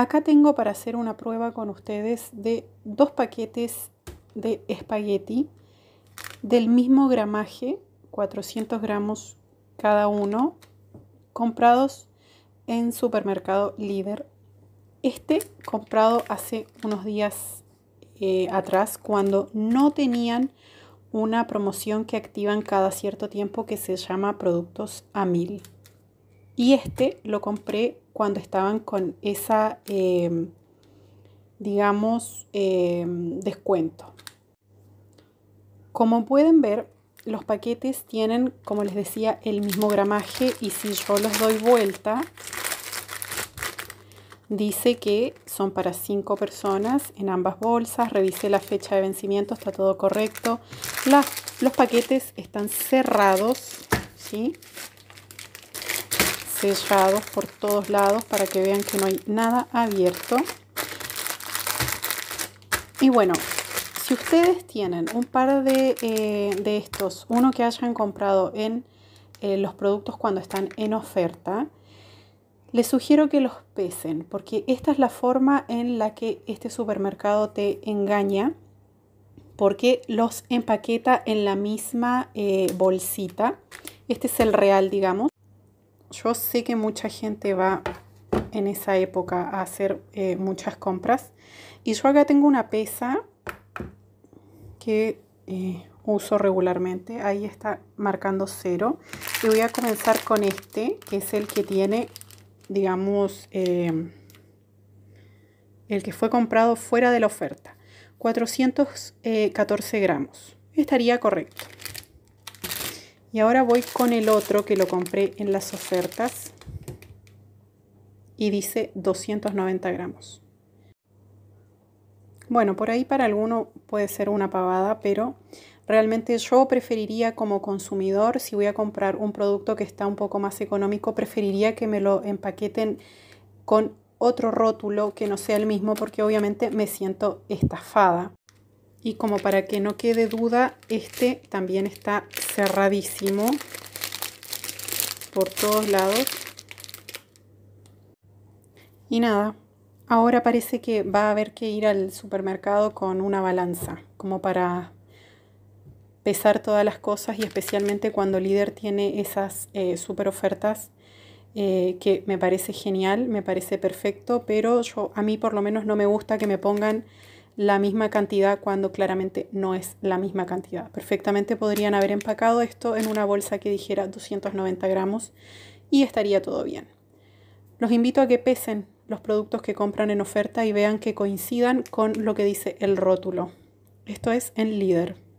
Acá tengo para hacer una prueba con ustedes de dos paquetes de espagueti del mismo gramaje, 400 gramos cada uno, comprados en supermercado líder. Este comprado hace unos días eh, atrás cuando no tenían una promoción que activan cada cierto tiempo que se llama productos a mil. Y este lo compré cuando estaban con esa, em, digamos, em, descuento. Como pueden ver, los paquetes tienen, como les decía, el mismo gramaje y si yo los doy vuelta, dice que son para 5 personas en ambas bolsas. Revisé la fecha de vencimiento, está todo correcto. los paquetes están cerrados, ¿sí? sellados por todos lados para que vean que no hay nada abierto. Y bueno, si ustedes tienen un par de, eh, de estos, uno que hayan comprado en eh, los productos cuando están en oferta, les sugiero que los pesen, porque esta es la forma en la que este supermercado te engaña, porque los empaqueta en la misma eh, bolsita. Este es el real, digamos yo sé que mucha gente va en esa época a hacer eh, muchas compras. Y yo acá tengo una pesa que eh, uso regularmente. Ahí está marcando cero. Y voy a comenzar con este, que es el que tiene, digamos, eh, el que fue comprado fuera de la oferta. 414 gramos. Estaría correcto. Y ahora voy con el otro que lo compré en las ofertas y dice 290 gramos. Bueno, por ahí para alguno puede ser una pavada, pero realmente yo preferiría como consumidor, si voy a comprar un producto que está un poco más económico, preferiría que me lo empaqueten con otro rótulo que no sea el mismo, porque obviamente me siento estafada y como para que no quede duda este también está cerradísimo por todos lados y nada ahora parece que va a haber que ir al supermercado con una balanza como para pesar todas las cosas y especialmente cuando líder tiene esas eh, super ofertas eh, que me parece genial me parece perfecto pero yo a mí por lo menos no me gusta que me pongan la misma cantidad cuando claramente no es la misma cantidad. Perfectamente podrían haber empacado esto en una bolsa que dijera 290 gramos y estaría todo bien. Los invito a que pesen los productos que compran en oferta y vean que coincidan con lo que dice el rótulo. Esto es en líder.